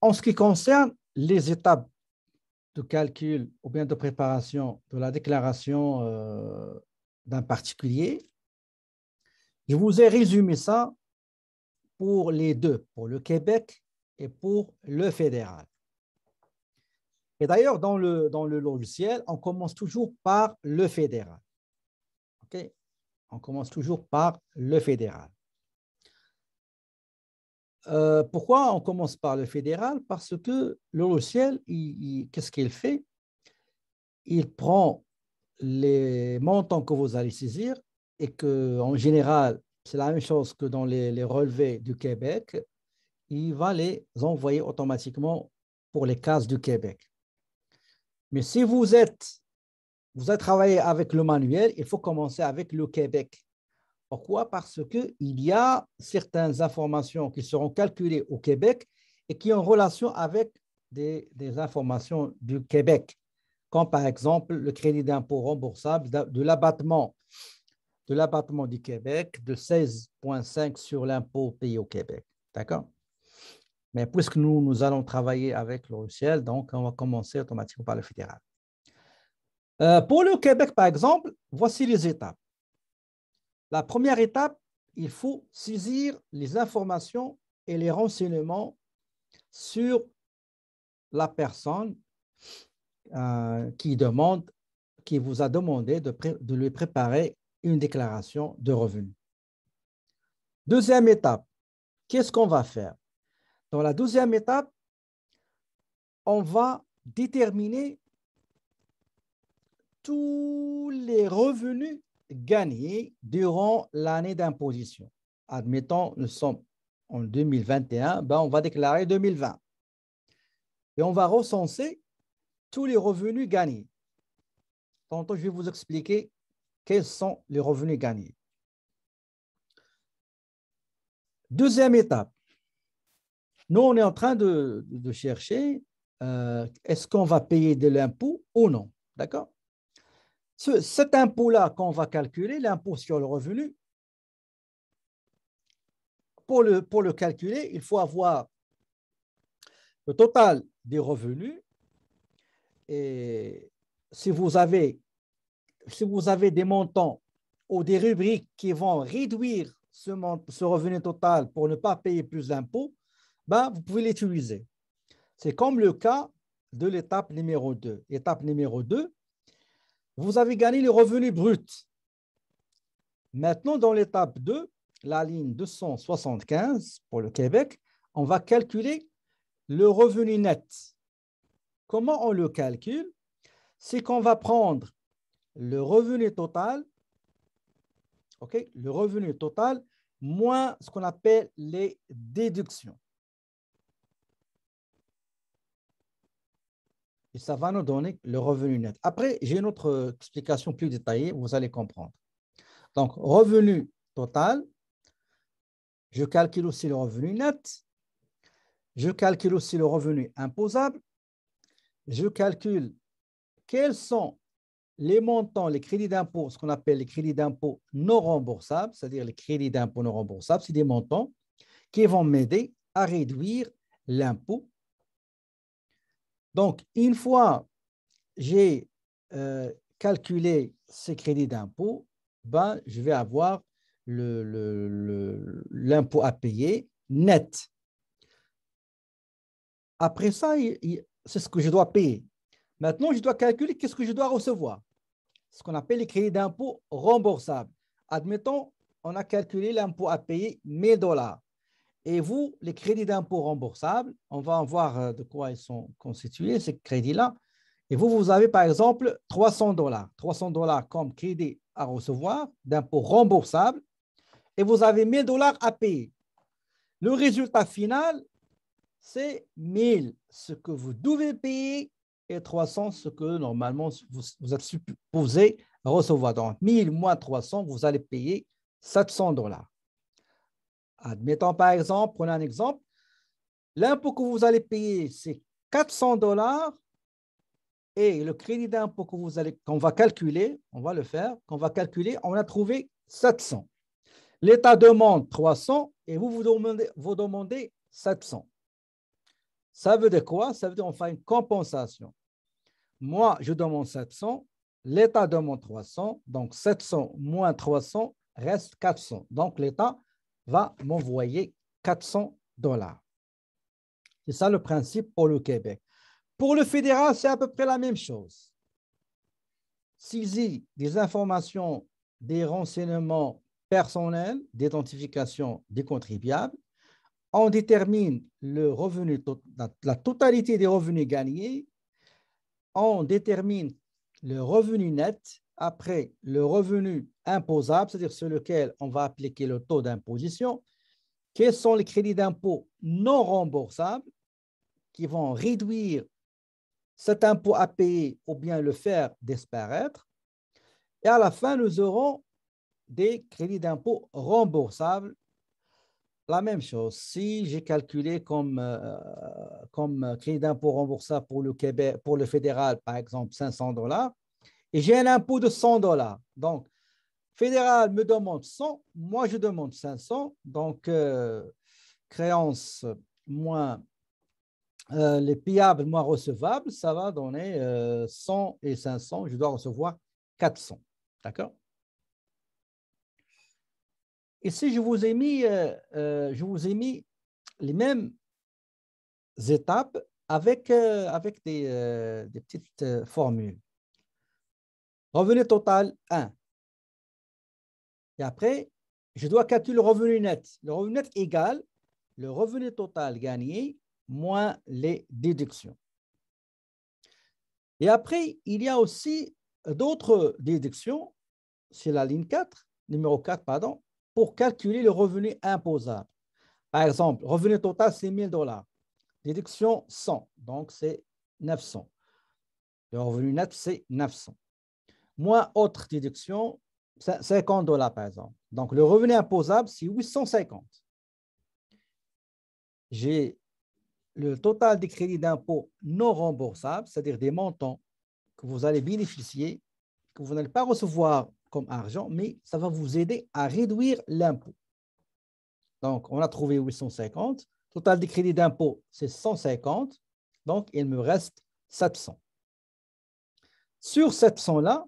En ce qui concerne les étapes de calcul ou bien de préparation de la déclaration euh, d'un particulier, je vous ai résumé ça pour les deux, pour le Québec et pour le fédéral. Et d'ailleurs, dans le, dans le logiciel, on commence toujours par le fédéral. On commence toujours par le fédéral. Euh, pourquoi on commence par le fédéral Parce que le logiciel, qu'est-ce qu'il fait Il prend les montants que vous allez saisir et que, en général, c'est la même chose que dans les, les, relevés du Québec. Il va les envoyer automatiquement pour les cases du Québec. Mais si vous êtes, vous avez travaillé avec le manuel, il faut commencer avec le Québec. Pourquoi Parce qu'il y a certaines informations qui seront calculées au Québec et qui ont relation avec des, informations du Québec, comme par exemple le crédit d'impôt remboursable de l'abattement de l'abattement du Québec de 16,5 sur l'impôt payé au Québec. D'accord Mais puisque nous, nous allons travailler avec le ciel, donc on va commencer automatiquement par le fédéral. Euh, pour le Québec, par exemple, voici les étapes. La première étape, il faut saisir les informations et les renseignements sur la personne euh, qui, demande, qui vous a demandé de, de lui préparer une déclaration de revenus. Deuxième étape, qu'est-ce qu'on va faire Dans la deuxième étape, on va déterminer tous les revenus gagné durant l'année d'imposition. Admettons, nous sommes en 2021, ben on va déclarer 2020. Et on va recenser tous les revenus gagnés. Tantôt, je vais vous expliquer quels sont les revenus gagnés. Deuxième étape, nous, on est en train de, chercher euh, est-ce qu'on va payer de l'impôt ou non. D'accord cet impôt-là qu'on va calculer, l'impôt sur le revenu, pour le, pour le calculer, il faut avoir le total des revenus. Et si vous avez, si vous avez des montants ou des rubriques qui vont réduire ce, ce revenu total pour ne pas payer plus d'impôts, ben, vous pouvez l'utiliser. C'est comme le cas de l'étape numéro 2. Étape numéro 2, vous avez gagné le revenu brut. Maintenant, dans l'étape 2, la ligne 275 pour le Québec, on va calculer le revenu net. Comment on le calcule C'est qu'on va prendre le revenu total, le revenu total moins ce qu'on appelle les déductions. et ça va nous donner le revenu net. Après, j'ai une autre euh, explication plus détaillée, vous allez comprendre. Donc, revenu total, je calcule aussi le revenu net, je calcule aussi le revenu imposable, je calcule quels sont les montants, les crédits d'impôt, ce qu'on appelle les crédits d'impôt non remboursables, c'est-à-dire les crédits d'impôt non remboursables, c'est des montants qui vont m'aider à réduire l'impôt donc, une fois j'ai euh, calculé ces crédits d'impôt, ben, je vais avoir l'impôt à payer net. Après ça, c'est ce que je dois payer. Maintenant, je dois calculer qu'est-ce que je dois recevoir. Ce qu'on appelle les crédits d'impôt remboursables. Admettons, on a calculé l'impôt à payer mes dollars. Et vous, les crédits d'impôt remboursables, on va en voir euh, de quoi ils sont constitués, ces crédits-là. Et vous, vous avez par exemple 300 dollars. 300 dollars comme crédit à recevoir d'impôt remboursable. Et vous avez 1000 dollars à payer. Le résultat final, c'est 1000, ce que vous devez payer, et 300, ce que normalement vous, vous êtes supposé recevoir. Donc, 1000 moins 300, vous allez payer 700 dollars. Admettons par exemple, prenons un exemple, l'impôt que vous allez payer, c'est 400 dollars et le crédit d'impôt que vous qu'on va calculer, on va le faire, qu'on va calculer, on a trouvé 700. L'État demande 300 et vous vous demandez 700. Ça veut dire quoi Ça veut dire qu'on fait une compensation. Moi, je demande 700, l'État demande 300, donc 700 moins 300 reste 400. Donc l'État va m'envoyer 400 dollars. C'est ça le principe pour le Québec. Pour le fédéral, c'est à peu près la même chose. y des informations, des renseignements personnels d'identification des contribuables, on détermine le revenu, la totalité des revenus gagnés, on détermine le revenu net après le revenu imposable, c'est-à-dire sur lequel on va appliquer le taux d'imposition, quels sont les crédits d'impôt non remboursables qui vont réduire cet impôt à payer ou bien le faire disparaître. Et à la fin, nous aurons des crédits d'impôt remboursables. La même chose, si j'ai calculé comme, euh, crédit d'impôt remboursable pour le, pour le fédéral, par exemple, 500 dollars, et j'ai un impôt de 100 dollars. Donc, fédéral me demande 100, moi je demande 500. Donc, euh, créances moins euh, les payables moins recevables, ça va donner 100 euh, et 500. Je dois recevoir 400. D'accord Ici, je vous ai mis, je vous ai mis les mêmes étapes avec, avec des petites formules. Revenu total, 1. Et après, je dois calculer le revenu net. Le revenu net égale le revenu total gagné moins les déductions. Et après, il y a aussi d'autres déductions, c'est la ligne 4, numéro 4, pardon, pour calculer le revenu imposable. Par exemple, revenu total, c'est 1000 dollars. Déduction 100, donc c'est 900. Le revenu net, c'est 900 moins autre déduction, 50 dollars par exemple. Donc, le revenu imposable, c'est 850. J'ai le total des crédits d'impôt non remboursables, c'est-à-dire des montants que vous allez bénéficier, que vous n'allez pas recevoir comme argent, mais ça va vous aider à réduire l'impôt. Donc, on a trouvé 850. Total des crédits d'impôt, c'est 150. Donc, il me reste 700. Sur 700-là,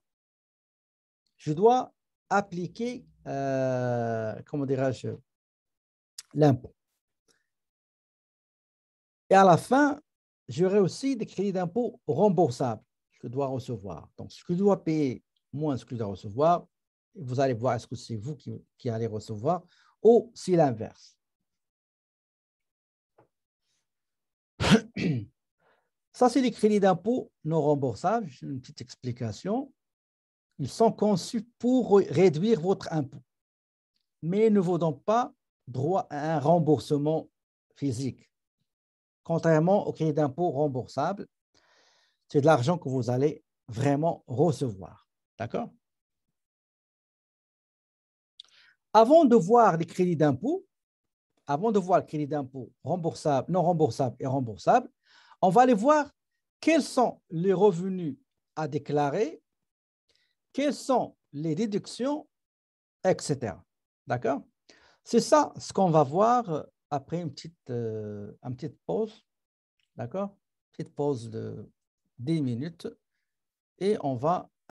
je dois appliquer, euh, comment dirais-je, l'impôt. Et à la fin, j'aurai aussi des crédits d'impôt remboursables que je dois recevoir. Donc, ce que je dois payer moins ce que je dois recevoir, vous allez voir est-ce que c'est vous qui, allez recevoir ou si l'inverse. Ça, c'est les crédits d'impôt non remboursables. Une petite explication. Ils sont conçus pour réduire votre impôt, mais ne vous donnent pas droit à un remboursement physique. Contrairement au crédit d'impôt remboursable, c'est de l'argent que vous allez vraiment recevoir. D'accord Avant de voir les crédits d'impôt, avant de voir le crédit d'impôt remboursable, non remboursable et remboursable, on va aller voir quels sont les revenus à déclarer quelles sont les déductions, etc. D'accord C'est ça ce qu'on va voir après une petite, euh, petite pause. D'accord Petite pause de 10 minutes. Et on va